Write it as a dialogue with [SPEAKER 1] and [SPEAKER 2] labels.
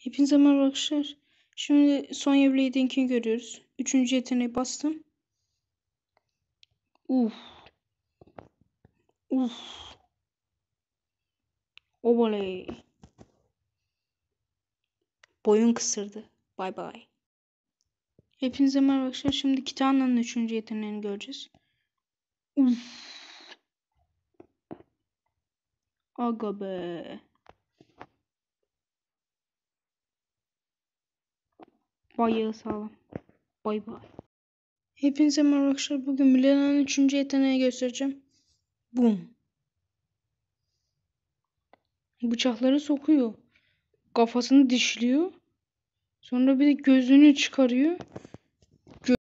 [SPEAKER 1] Hepinize merhaba arkadaşlar. Şimdi Sonya Blade'inkini görüyoruz. Üçüncü yeteneği bastım. Uf. Uf.
[SPEAKER 2] Obaley.
[SPEAKER 1] Boyun kısırdı. Bay bay. Hepinize merhaba arkadaşlar. Şimdi Kitana'nın üçüncü yeteneğini göreceğiz. Uf. Aga be. bayağı sağlam. Bay bay. Hepinize merhaba Bugün Milana'nın üçüncü yeteneği göstereceğim. Bum. Bıçakları sokuyor.
[SPEAKER 3] Kafasını dişliyor. Sonra bir de gözünü çıkarıyor.